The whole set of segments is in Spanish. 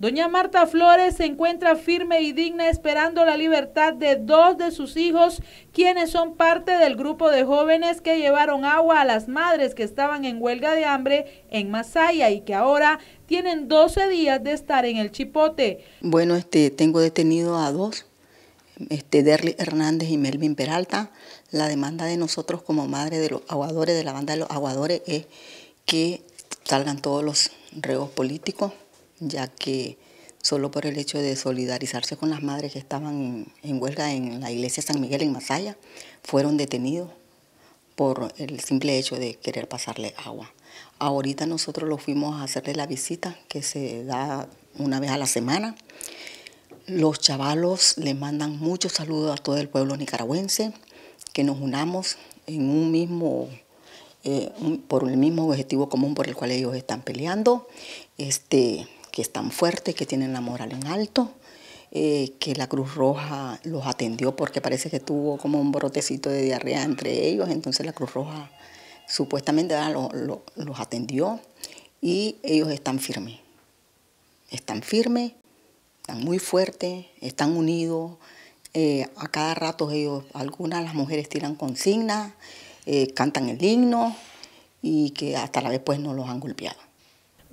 Doña Marta Flores se encuentra firme y digna esperando la libertad de dos de sus hijos, quienes son parte del grupo de jóvenes que llevaron agua a las madres que estaban en huelga de hambre en Masaya y que ahora tienen 12 días de estar en el Chipote. Bueno, este, tengo detenido a dos, este, Derly Hernández y Melvin Peralta. La demanda de nosotros como madre de los aguadores, de la banda de los aguadores, es que salgan todos los reos políticos ya que solo por el hecho de solidarizarse con las madres que estaban en huelga en la iglesia San Miguel en Masaya, fueron detenidos por el simple hecho de querer pasarle agua. Ahorita nosotros los fuimos a hacerle la visita que se da una vez a la semana. Los chavalos le mandan muchos saludos a todo el pueblo nicaragüense, que nos unamos en un mismo, eh, por el mismo objetivo común por el cual ellos están peleando. Este, que están fuertes, que tienen la moral en alto, eh, que la Cruz Roja los atendió porque parece que tuvo como un brotecito de diarrea entre ellos, entonces la Cruz Roja supuestamente ah, los atendió y ellos están firmes, están firmes, están muy fuertes, están unidos, eh, a cada rato ellos, algunas las mujeres tiran consignas, eh, cantan el himno y que hasta la vez pues no los han golpeado.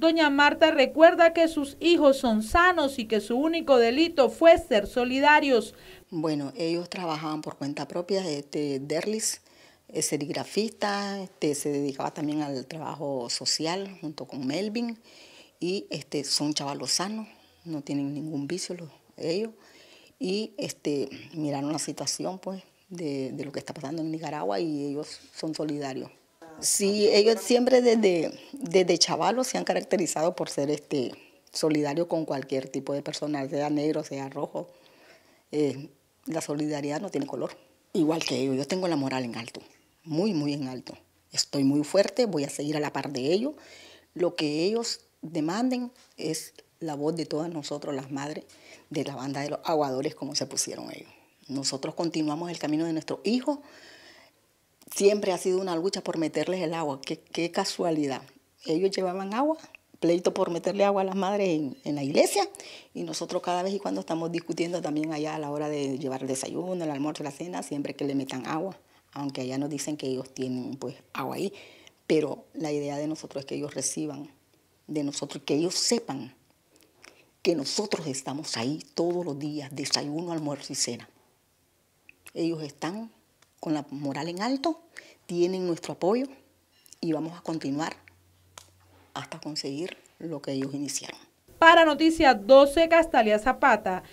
Doña Marta recuerda que sus hijos son sanos y que su único delito fue ser solidarios. Bueno, ellos trabajaban por cuenta propia, este, Derlis, es eh, serigrafista, este, se dedicaba también al trabajo social junto con Melvin y este, son chavalos sanos, no tienen ningún vicio ellos y este, miraron la situación pues, de lo que está pasando en Nicaragua y ellos son solidarios. Sí, ellos siempre desde, desde chavalos se han caracterizado por ser este solidario con cualquier tipo de persona, sea negro, sea rojo. Eh, la solidaridad no tiene color. Igual que ellos, yo tengo la moral en alto, muy, muy en alto. Estoy muy fuerte, voy a seguir a la par de ellos. Lo que ellos demanden es la voz de todas nosotros, las madres de la banda de los aguadores, como se pusieron ellos. Nosotros continuamos el camino de nuestros hijos siempre ha sido una lucha por meterles el agua. Qué, casualidad. Ellos llevaban agua, pleito por meterle agua a las madres en, la iglesia y nosotros cada vez y cuando estamos discutiendo también allá a la hora de llevar el desayuno, el almuerzo, la cena, siempre que le metan agua, aunque allá nos dicen que ellos tienen pues agua ahí, pero la idea de nosotros es que ellos reciban de nosotros, que ellos sepan que nosotros estamos ahí todos los días, desayuno, almuerzo y cena. Ellos están con la moral en alto, tienen nuestro apoyo y vamos a continuar hasta conseguir lo que ellos iniciaron. Para Noticias 12, Castalia Zapata.